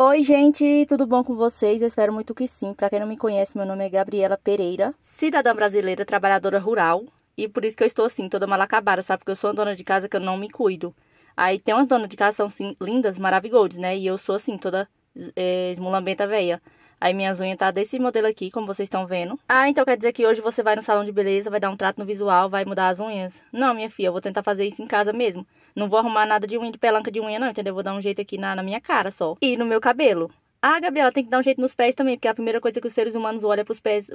Oi, gente, tudo bom com vocês? Eu espero muito que sim. Para quem não me conhece, meu nome é Gabriela Pereira, cidadã brasileira, trabalhadora rural, e por isso que eu estou assim, toda malacabada, sabe? Porque eu sou uma dona de casa que eu não me cuido. Aí tem umas donas de casa que são assim, lindas, maravilhosas, né? E eu sou assim, toda é, esmulambenta velha. Aí minhas unhas tá desse modelo aqui, como vocês estão vendo. Ah, então quer dizer que hoje você vai no salão de beleza, vai dar um trato no visual, vai mudar as unhas? Não, minha filha, eu vou tentar fazer isso em casa mesmo. Não vou arrumar nada de unha, de pelanca de unha não, entendeu? Vou dar um jeito aqui na, na minha cara só. E no meu cabelo. Ah, Gabriela, tem que dar um jeito nos pés também, porque é a primeira coisa que os seres humanos olham pros pés,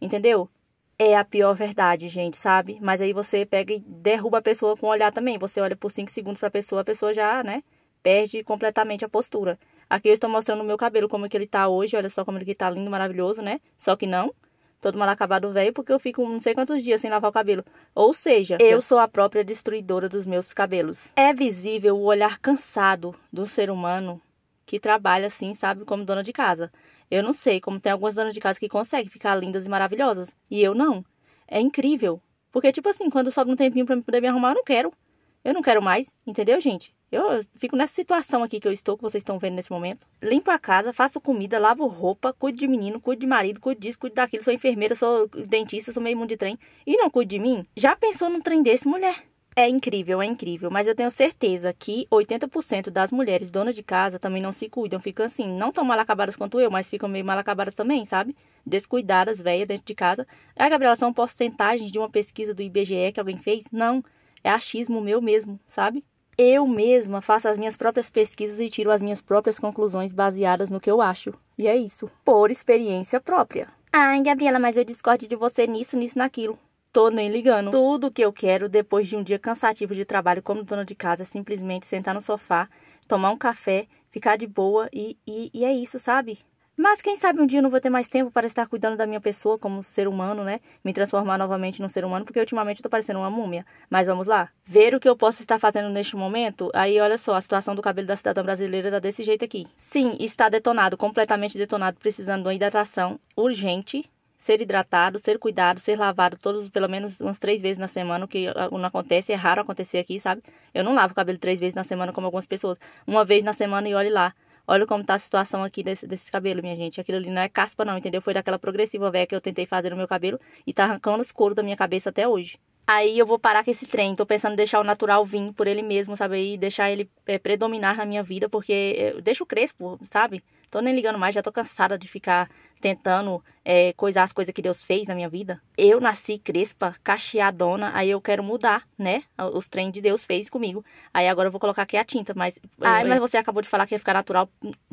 entendeu? É a pior verdade, gente, sabe? Mas aí você pega e derruba a pessoa com o olhar também. Você olha por 5 segundos pra pessoa, a pessoa já, né, perde completamente a postura. Aqui eu estou mostrando o meu cabelo, como é que ele tá hoje, olha só como ele tá lindo, maravilhoso, né? Só que não, todo mal acabado velho, porque eu fico não sei quantos dias sem lavar o cabelo. Ou seja, eu sou a própria destruidora dos meus cabelos. É visível o olhar cansado do ser humano que trabalha assim, sabe, como dona de casa. Eu não sei como tem algumas donas de casa que conseguem ficar lindas e maravilhosas, e eu não. É incrível. Porque, tipo assim, quando sobra um tempinho pra me poder me arrumar, eu não quero. Eu não quero mais, entendeu, gente? Eu fico nessa situação aqui que eu estou, que vocês estão vendo nesse momento. Limpo a casa, faço comida, lavo roupa, cuido de menino, cuido de marido, cuido disso, cuido daquilo. Sou enfermeira, sou dentista, sou meio mundo de trem. E não cuido de mim? Já pensou num trem desse, mulher? É incrível, é incrível, mas eu tenho certeza que 80% das mulheres donas de casa também não se cuidam, ficam assim, não tão mal acabadas quanto eu, mas ficam meio mal acabadas também, sabe? Descuidadas, velhas, dentro de casa. a Gabriela, são porcentagens de uma pesquisa do IBGE que alguém fez? Não é achismo meu mesmo, sabe? Eu mesma faço as minhas próprias pesquisas e tiro as minhas próprias conclusões baseadas no que eu acho. E é isso, por experiência própria. Ai, Gabriela, mas eu discordo de você nisso, nisso, naquilo. Tô nem ligando. Tudo que eu quero depois de um dia cansativo de trabalho como dona de casa é simplesmente sentar no sofá, tomar um café, ficar de boa e, e, e é isso, sabe? Mas quem sabe um dia eu não vou ter mais tempo para estar cuidando da minha pessoa como ser humano, né? Me transformar novamente num ser humano, porque ultimamente eu tô parecendo uma múmia. Mas vamos lá. Ver o que eu posso estar fazendo neste momento. Aí olha só, a situação do cabelo da cidadã brasileira tá desse jeito aqui. Sim, está detonado, completamente detonado, precisando de uma hidratação urgente. Ser hidratado, ser cuidado, ser lavado todos pelo menos umas três vezes na semana, o que ah, não acontece, é raro acontecer aqui, sabe? Eu não lavo o cabelo três vezes na semana como algumas pessoas. Uma vez na semana e olhe lá. Olha como tá a situação aqui desse, desse cabelo, minha gente. Aquilo ali não é caspa não, entendeu? Foi daquela progressiva velha que eu tentei fazer no meu cabelo e tá arrancando os couro da minha cabeça até hoje. Aí eu vou parar com esse trem. Tô pensando em deixar o natural vir por ele mesmo, sabe? E deixar ele é, predominar na minha vida, porque eu deixo crespo, sabe? Tô nem ligando mais, já tô cansada de ficar tentando é, coisar as coisas que Deus fez na minha vida. Eu nasci crespa, cacheadona, aí eu quero mudar, né? Os trem de Deus fez comigo. Aí agora eu vou colocar aqui a tinta, mas. Ai, ah, mas você acabou de falar que ia ficar natural.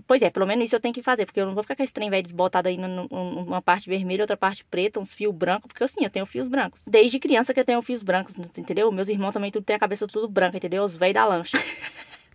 Pois é, pelo menos isso eu tenho que fazer, porque eu não vou ficar com esse trem velho desbotado aí numa parte vermelha, outra parte preta, uns fios brancos, porque assim, eu tenho fios brancos. Desde criança que eu tenho fios brancos, entendeu? Meus irmãos também tudo tem a cabeça tudo branca, entendeu? Os velhos da lancha.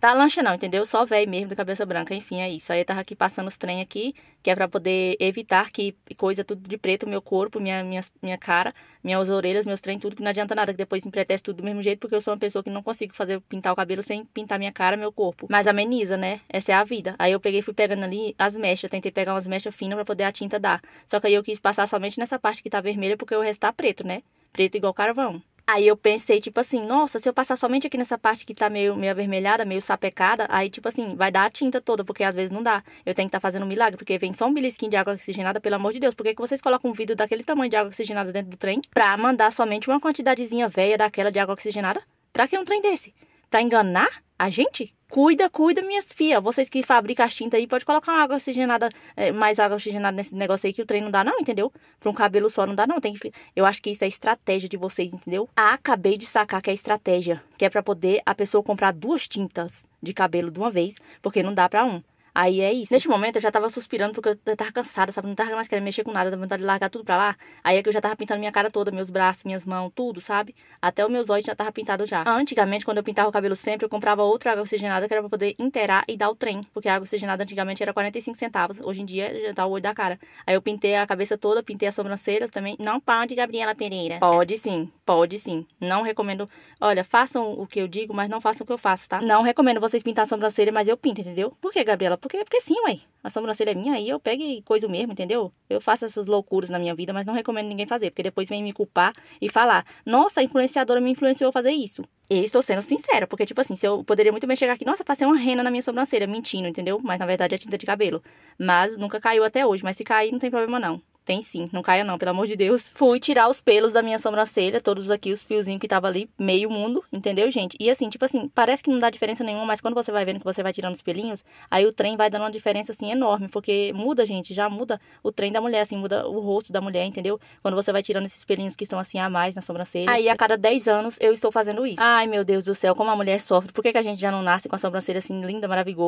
tá lancha não, entendeu? Só velho mesmo, de cabeça branca, enfim, é isso. Aí eu tava aqui passando os trem aqui, que é pra poder evitar que coisa tudo de preto, meu corpo, minha, minha, minha cara, minhas orelhas, meus trem, tudo, que não adianta nada, que depois empretece tudo do mesmo jeito, porque eu sou uma pessoa que não consigo fazer pintar o cabelo sem pintar minha cara, meu corpo. Mas ameniza, né? Essa é a vida. Aí eu peguei, fui pegando ali as mechas, tentei pegar umas mechas finas pra poder a tinta dar. Só que aí eu quis passar somente nessa parte que tá vermelha, porque o resto tá preto, né? Preto igual carvão. Aí eu pensei, tipo assim, nossa, se eu passar somente aqui nessa parte que tá meio, meio avermelhada, meio sapecada, aí, tipo assim, vai dar a tinta toda, porque às vezes não dá. Eu tenho que estar tá fazendo um milagre, porque vem só um bilisquinho de água oxigenada, pelo amor de Deus. Por que, que vocês colocam um vidro daquele tamanho de água oxigenada dentro do trem pra mandar somente uma quantidadezinha velha daquela de água oxigenada? Pra que um trem desse? Pra enganar a gente? cuida, cuida, minhas filhas. Vocês que fabricam as tinta aí, pode colocar uma água oxigenada, é, mais água oxigenada nesse negócio aí, que o trem não dá não, entendeu? Pra um cabelo só não dá não, tem que... Eu acho que isso é estratégia de vocês, entendeu? Ah, acabei de sacar que é estratégia, que é pra poder a pessoa comprar duas tintas de cabelo de uma vez, porque não dá pra um. Aí é isso. Neste momento eu já tava suspirando porque eu tava cansada, sabe? Não tava mais querendo mexer com nada, dava vontade de largar tudo pra lá. Aí é que eu já tava pintando minha cara toda, meus braços, minhas mãos, tudo, sabe? Até os meus olhos já tava pintado já. Antigamente, quando eu pintava o cabelo sempre, eu comprava outra água oxigenada que era pra poder inteirar e dar o trem. Porque a água oxigenada antigamente era 45 centavos. Hoje em dia já tá o olho da cara. Aí eu pintei a cabeça toda, pintei as sobrancelhas também. Não pode, Gabriela Pereira. Pode sim, pode sim. Não recomendo. Olha, façam o que eu digo, mas não façam o que eu faço, tá? Não recomendo vocês pintar a sobrancelha, mas eu pinto, entendeu? Por que, Gabriela? Porque, porque sim, ué. A sobrancelha é minha, aí eu pego e coiso mesmo, entendeu? Eu faço essas loucuras na minha vida, mas não recomendo ninguém fazer, porque depois vem me culpar e falar: nossa, a influenciadora me influenciou a fazer isso. E estou sendo sincera, porque, tipo assim, se eu poderia muito bem chegar aqui, nossa, passei uma rena na minha sobrancelha, mentindo, entendeu? Mas na verdade é tinta de cabelo. Mas nunca caiu até hoje, mas se cair, não tem problema não. Tem sim, não caia não, pelo amor de Deus. Fui tirar os pelos da minha sobrancelha, todos aqui, os fiozinhos que tava ali, meio mundo, entendeu, gente? E assim, tipo assim, parece que não dá diferença nenhuma, mas quando você vai vendo que você vai tirando os pelinhos, aí o trem vai dando uma diferença, assim, enorme, porque muda, gente, já muda o trem da mulher, assim, muda o rosto da mulher, entendeu? Quando você vai tirando esses pelinhos que estão, assim, a mais na sobrancelha. Aí, a cada 10 anos, eu estou fazendo isso. Ai, meu Deus do céu, como a mulher sofre. Por que, que a gente já não nasce com a sobrancelha, assim, linda,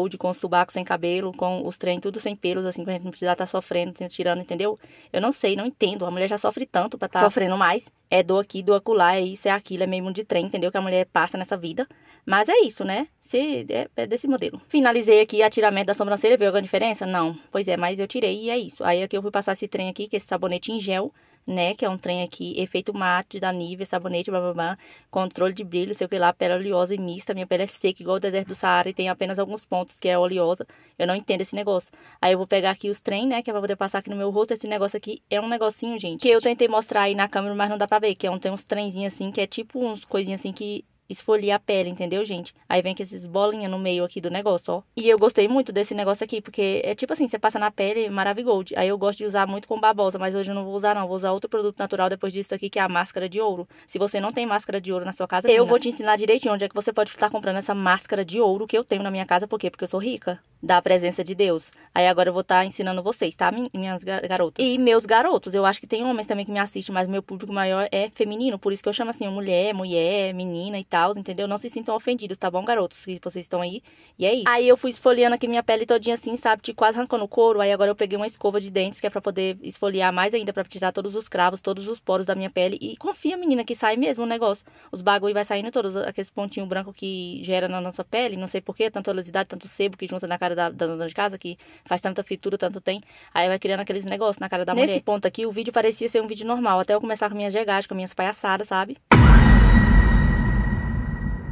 de com os tubacos sem cabelo, com os trem tudo sem pelos, assim, pra gente não precisar estar tá sofrendo, tirando, entendeu? Eu não sei, não entendo. A mulher já sofre tanto pra estar tá sofrendo mais. É dor aqui, dor acolá, é isso, é aquilo, é meio mundo de trem, entendeu? Que a mulher passa nessa vida. Mas é isso, né? Se, é, é desse modelo. Finalizei aqui o atiramento da sobrancelha. Viu alguma diferença? Não. Pois é, mas eu tirei e é isso. Aí aqui é eu fui passar esse trem aqui, que é esse sabonete em gel né? Que é um trem aqui, efeito mate da Nivea, sabonete, blá, blá, blá, controle de brilho, sei o que lá, pele oleosa e mista. Minha pele é seca, igual o deserto do Saara, e tem apenas alguns pontos que é oleosa. Eu não entendo esse negócio. Aí eu vou pegar aqui os trem, né? Que é pra poder passar aqui no meu rosto. Esse negócio aqui é um negocinho, gente, que eu tentei mostrar aí na câmera, mas não dá pra ver. Que é um, tem uns trenzinhos assim, que é tipo uns coisinhas assim que esfolia a pele, entendeu, gente? Aí vem com esses bolinhas no meio aqui do negócio, ó. E eu gostei muito desse negócio aqui, porque é tipo assim, você passa na pele, Maravigold. Aí eu gosto de usar muito com babosa, mas hoje eu não vou usar não. Vou usar outro produto natural depois disso aqui, que é a máscara de ouro. Se você não tem máscara de ouro na sua casa... Eu vou te ensinar direitinho onde é que você pode estar comprando essa máscara de ouro que eu tenho na minha casa. Por quê? Porque eu sou rica da presença de Deus. Aí agora eu vou estar tá ensinando vocês, tá? Minhas garotas. E meus garotos. Eu acho que tem homens também que me assistem, mas meu público maior é feminino. Por isso que eu chamo assim, mulher, mulher, menina e tal, entendeu? Não se sintam ofendidos, tá bom, garotos? Que vocês estão aí. E é isso. Aí eu fui esfoliando aqui minha pele todinha assim, sabe? Tipo, quase arrancando o couro. Aí agora eu peguei uma escova de dentes, que é pra poder esfoliar mais ainda, pra tirar todos os cravos, todos os poros da minha pele. E confia, menina, que sai mesmo o negócio. Os bagulho vai saindo todos, aqueles pontinhos branco que gera na nossa pele. Não sei porquê, tanta oleosidade, tanto sebo que junta na cara cara da, da dona de casa que faz tanta fritura, tanto tem. Aí vai criando aqueles negócios na cara da Nesse mulher. Nesse ponto aqui, o vídeo parecia ser um vídeo normal, até eu começar com minhas gegagens, com minhas palhaçadas, sabe?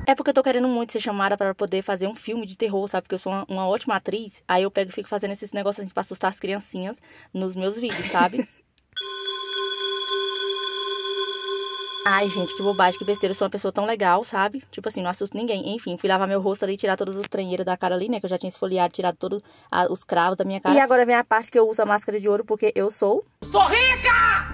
É porque eu tô querendo muito ser chamada para poder fazer um filme de terror, sabe? Porque eu sou uma, uma ótima atriz. Aí eu pego e fico fazendo esses negócios assim pra assustar as criancinhas nos meus vídeos, sabe? Ai, gente, que bobagem, que besteira. Eu sou uma pessoa tão legal, sabe? Tipo assim, não assusto ninguém. Enfim, fui lavar meu rosto ali, tirar todas as tranheiras da cara ali, né? Que eu já tinha esfoliado, tirado todos os cravos da minha cara. E agora vem a parte que eu uso a máscara de ouro, porque eu sou... Sou rica!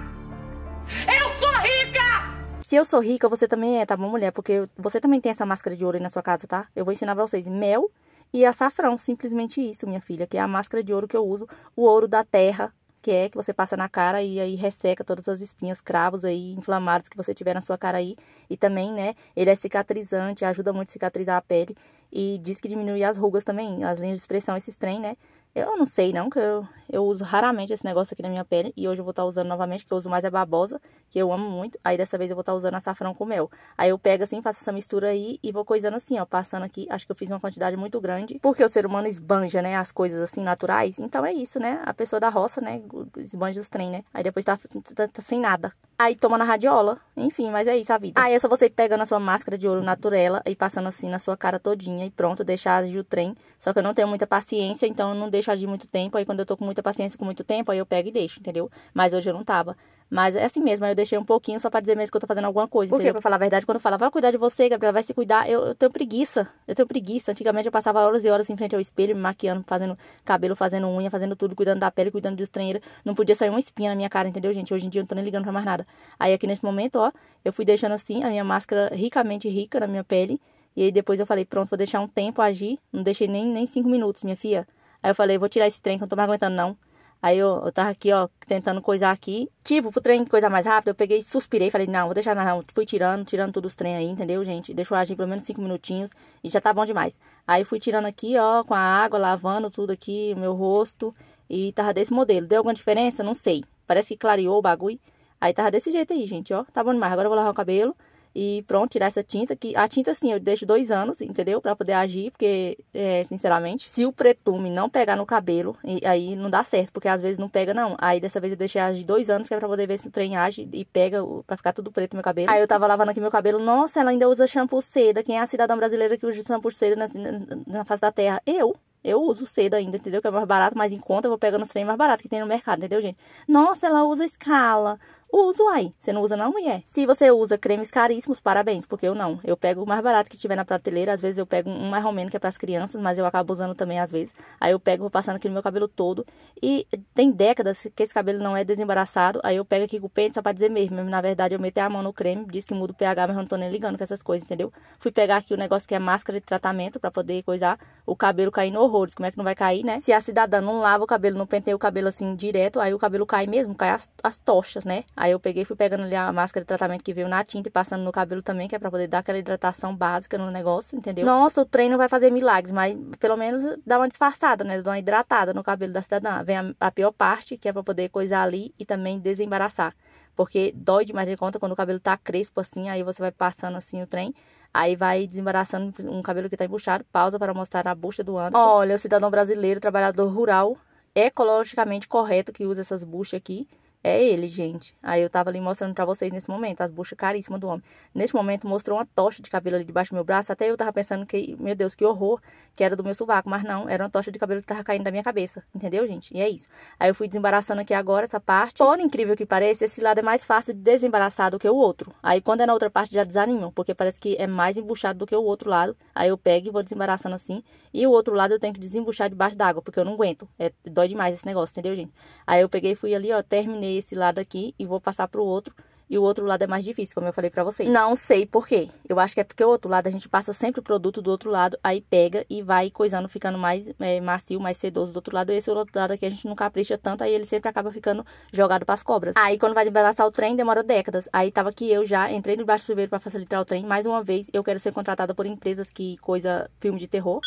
Eu sou rica! Se eu sou rica, você também é, tá bom, mulher? Porque você também tem essa máscara de ouro aí na sua casa, tá? Eu vou ensinar pra vocês. Mel e açafrão, simplesmente isso, minha filha. Que é a máscara de ouro que eu uso, o ouro da terra, que é que você passa na cara e aí resseca todas as espinhas, cravos aí inflamados que você tiver na sua cara aí. E também, né, ele é cicatrizante, ajuda muito a cicatrizar a pele e diz que diminui as rugas também, as linhas de expressão, esses trem, né? Eu não sei não, que eu, eu uso raramente esse negócio aqui na minha pele. E hoje eu vou estar tá usando novamente, que eu uso mais a é babosa, que eu amo muito. Aí dessa vez eu vou estar tá usando açafrão com mel. Aí eu pego assim, faço essa mistura aí e vou coisando assim, ó. Passando aqui, acho que eu fiz uma quantidade muito grande. Porque o ser humano esbanja, né, as coisas assim, naturais. Então é isso, né? A pessoa da roça, né, esbanja os trem, né? Aí depois tá, tá, tá sem nada. Aí toma na radiola. Enfim, mas é isso a vida. Aí é só você pegando a sua máscara de ouro naturela e passando assim na sua cara todinha e pronto, deixar agir o trem. Só que eu não tenho muita paciência, então eu não deixo agir muito tempo. Aí quando eu tô com muita paciência, com muito tempo, aí eu pego e deixo, entendeu? Mas hoje eu não tava. Mas é assim mesmo, eu deixei um pouquinho só pra dizer mesmo que eu tô fazendo alguma coisa, Porque, entendeu? Pra falar a verdade, quando eu falava, vai cuidar de você, Gabriela, vai se cuidar, eu, eu, tenho preguiça. Eu tenho preguiça. Antigamente eu passava horas e horas em frente ao espelho, me maquiando, fazendo cabelo, fazendo unha, fazendo tudo, cuidando da pele, cuidando dos treineiros. Não podia sair uma espinha na minha cara, entendeu, gente? Hoje em dia eu não tô nem ligando pra mais nada. Aí aqui nesse momento, ó, eu fui deixando assim a minha máscara ricamente rica na minha pele. E aí depois eu falei, pronto, vou deixar um tempo agir. Não deixei nem, nem cinco minutos, minha filha. Aí eu falei, vou tirar esse trem que eu não tô mais aguentando, não. Aí eu, eu tava aqui, ó, tentando coisar aqui. Tipo, pro trem coisa mais rápido, eu peguei, suspirei, falei, não, vou deixar mais não. Fui tirando, tirando todos os trem aí, entendeu, gente? Deixou agir pelo menos cinco minutinhos e já tá bom demais. Aí fui tirando aqui, ó, com a água, lavando tudo aqui, meu rosto. E tava desse modelo. Deu alguma diferença? Não sei. Parece que clareou o bagulho. Aí tava desse jeito aí, gente, ó. Tá bom demais. Agora eu vou lavar o cabelo. E pronto, tirar essa tinta. que A tinta, assim, eu deixo dois anos, entendeu? Pra poder agir, porque, é, sinceramente, se o pretume não pegar no cabelo, e, aí não dá certo, porque às vezes não pega, não. Aí dessa vez eu deixei agir dois anos, que é pra poder ver se o trem age e pega, pra ficar tudo preto no meu cabelo. Aí eu tava lavando aqui meu cabelo, nossa, ela ainda usa shampoo seda. Quem é a cidadã brasileira que usa shampoo seda na, na, na face da terra? Eu. Eu uso seda ainda, entendeu? Que é mais barato, mais em conta, eu vou pegando os trem mais barato que tem no mercado, entendeu, gente? Nossa, ela usa escala. Uso, aí. Você não usa não, mulher? Se você usa cremes caríssimos, parabéns, porque eu não. Eu pego o mais barato que tiver na prateleira, às vezes eu pego um mais ou menos que é para as crianças, mas eu acabo usando também às vezes. Aí eu pego, vou passando aqui no meu cabelo todo. E tem décadas que esse cabelo não é desembaraçado, aí eu pego aqui com o pente só para dizer mesmo. Na verdade, eu meto a mão no creme, diz que muda o pH, mas eu não tô nem ligando com essas coisas, entendeu? Fui pegar aqui o negócio que é máscara de tratamento para poder coisar o cabelo caindo horrores. Como é que não vai cair, né? Se a cidadã não lava o cabelo, não penteia o cabelo assim direto, aí o cabelo cai mesmo, cai as, as tochas, né? Aí eu peguei fui pegando ali a máscara de tratamento que veio na tinta e passando no cabelo também, que é pra poder dar aquela hidratação básica no negócio, entendeu? Nossa, o trem não vai fazer milagres, mas pelo menos dá uma disfarçada, né? Dá uma hidratada no cabelo da cidadã. Vem a, a pior parte, que é pra poder coisar ali e também desembaraçar. Porque dói demais de conta quando o cabelo tá crespo assim, aí você vai passando assim o trem. Aí vai desembaraçando um cabelo que tá embuchado, pausa para mostrar a bucha do Anderson. Olha, o cidadão brasileiro, trabalhador rural, ecologicamente correto que usa essas buchas aqui. É ele, gente. Aí eu tava ali mostrando pra vocês nesse momento, as buchas caríssimas do homem. Nesse momento mostrou uma tocha de cabelo ali debaixo do meu braço. Até eu tava pensando que, meu Deus, que horror, que era do meu sovaco. Mas não, era uma tocha de cabelo que tava caindo da minha cabeça. Entendeu, gente? E é isso. Aí eu fui desembaraçando aqui agora essa parte. Por incrível que pareça, esse lado é mais fácil de desembaraçar do que o outro. Aí quando é na outra parte já desanimou, porque parece que é mais embuchado do que o outro lado. Aí eu pego e vou desembaraçando assim. E o outro lado eu tenho que desembuchar debaixo d'água, porque eu não aguento. É, dói demais esse negócio, entendeu, gente? Aí eu peguei e fui ali, ó, terminei terminei esse lado aqui e vou passar pro outro. E o outro lado é mais difícil, como eu falei pra vocês. Não sei por quê. Eu acho que é porque o outro lado a gente passa sempre o produto do outro lado, aí pega e vai coisando, ficando mais é, macio, mais sedoso do outro lado. E esse outro lado aqui a gente não capricha tanto, aí ele sempre acaba ficando jogado pras cobras. Aí quando vai desembaraçar o trem, demora décadas. Aí tava que eu já entrei no baixo chuveiro pra facilitar o trem. Mais uma vez, eu quero ser contratada por empresas que coisa filme de terror.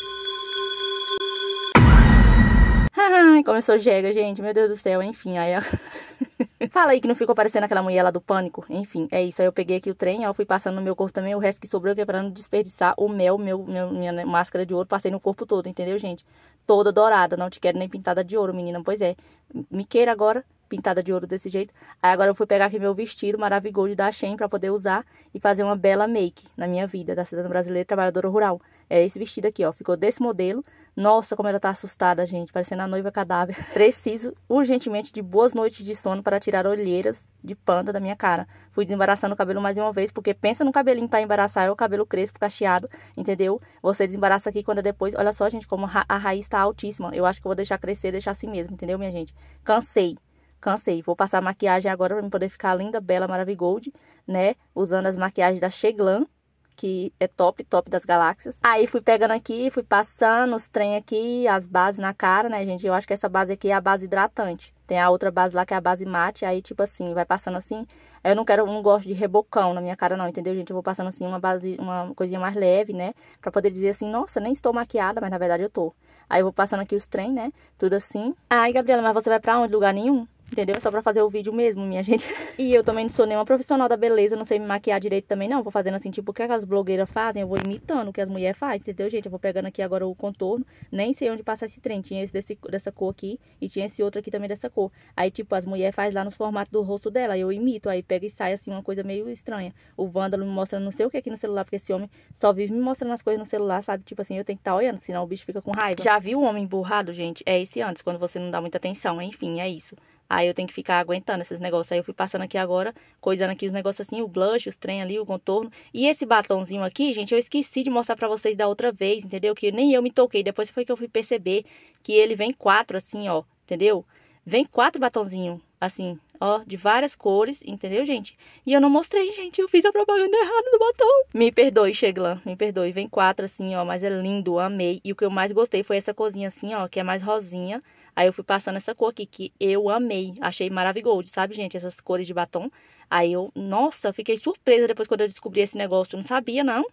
Começou jega, gente. Meu Deus do céu. Enfim, aí Fala aí que não ficou parecendo aquela mulher lá do pânico. Enfim, é isso. Aí eu peguei aqui o trem, ó, fui passando no meu corpo também. O resto que sobrou, que é pra não desperdiçar o mel, meu, meu, minha né, máscara de ouro. Passei no corpo todo, entendeu, gente? Toda dourada. Não te quero nem pintada de ouro, menina. Pois é. Me queira agora pintada de ouro desse jeito. Aí agora eu fui pegar aqui meu vestido maravilhoso da Shein para poder usar e fazer uma bela make na minha vida da cidadã brasileira trabalhadora rural. É esse vestido aqui, ó. Ficou desse modelo. Nossa, como ela tá assustada, gente, parecendo a noiva cadáver. Preciso urgentemente de boas noites de sono para tirar olheiras de panda da minha cara. Fui desembaraçando o cabelo mais uma vez, porque pensa no cabelinho para embaraçar, é o cabelo crespo, cacheado, entendeu? Você desembaraça aqui quando é depois. Olha só, gente, como a raiz tá altíssima. Eu acho que vou deixar crescer, deixar assim mesmo, entendeu, minha gente? Cansei cansei. Vou passar maquiagem agora para poder ficar linda, bela, maravigold, né? Usando as maquiagens da Cheglan que é top, top das galáxias. Aí fui pegando aqui, fui passando os trem aqui, as bases na cara, né, gente? Eu acho que essa base aqui é a base hidratante. Tem a outra base lá que é a base mate, aí tipo assim, vai passando assim. Eu não quero, não gosto de rebocão na minha cara não, entendeu, gente? Eu vou passando assim uma base, uma coisinha mais leve, né? Pra poder dizer assim, nossa, nem estou maquiada, mas na verdade eu tô. Aí eu vou passando aqui os trem, né? Tudo assim. Aí, Gabriela, mas você vai pra onde? Lugar nenhum? Entendeu? É só pra fazer o vídeo mesmo, minha gente. E eu também não sou nenhuma profissional da beleza, não sei me maquiar direito também, não. Vou fazendo assim, tipo, o que as blogueiras fazem, eu vou imitando o que as mulheres fazem, entendeu, gente? Eu vou pegando aqui agora o contorno, nem sei onde passar esse trem. Tinha esse desse, dessa cor aqui e tinha esse outro aqui também dessa cor. Aí, tipo, as mulheres fazem lá nos formatos do rosto dela, eu imito, aí pega e sai assim uma coisa meio estranha. O vândalo me mostra não sei o que aqui no celular, porque esse homem só vive me mostrando as coisas no celular, sabe? Tipo assim, eu tenho que estar tá olhando, senão o bicho fica com raiva. Já viu o homem burrado, gente? É esse antes, quando você não dá muita atenção, enfim, é isso. Aí eu tenho que ficar aguentando esses negócios. Aí eu fui passando aqui agora, coisando aqui os negócios assim, o blush, os trem ali, o contorno. E esse batomzinho aqui, gente, eu esqueci de mostrar pra vocês da outra vez, entendeu? Que nem eu me toquei. Depois foi que eu fui perceber que ele vem quatro assim, ó, entendeu? Vem quatro batomzinhos, assim, ó, de várias cores, entendeu, gente? E eu não mostrei, gente, eu fiz a propaganda errada do batom. Me perdoe, Cheglan, me perdoe. Vem quatro assim, ó, mas é lindo, amei. E o que eu mais gostei foi essa cozinha assim, ó, que é mais rosinha Aí eu fui passando essa cor aqui, que eu amei. Achei maravilhoso, sabe, gente? Essas cores de batom. Aí eu, nossa, fiquei surpresa depois quando eu descobri esse negócio. Eu não sabia, não.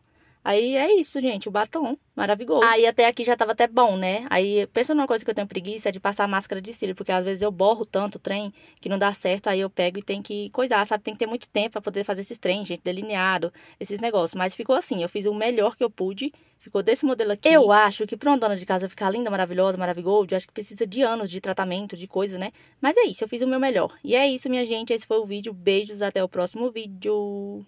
Aí é isso, gente. O batom, maravilhoso. Aí até aqui já tava até bom, né? Aí, pensa numa coisa que eu tenho preguiça, é de passar máscara de cílio. Porque às vezes eu borro tanto o trem que não dá certo. Aí eu pego e tem que coisar, sabe? Tem que ter muito tempo pra poder fazer esses trem, gente. Delineado, esses negócios. Mas ficou assim, eu fiz o melhor que eu pude. Ficou desse modelo aqui. Eu acho que pra uma dona de casa ficar linda, maravilhosa, maravilhosa, eu acho que precisa de anos de tratamento, de coisa, né? Mas é isso, eu fiz o meu melhor. E é isso, minha gente. Esse foi o vídeo. Beijos, até o próximo vídeo.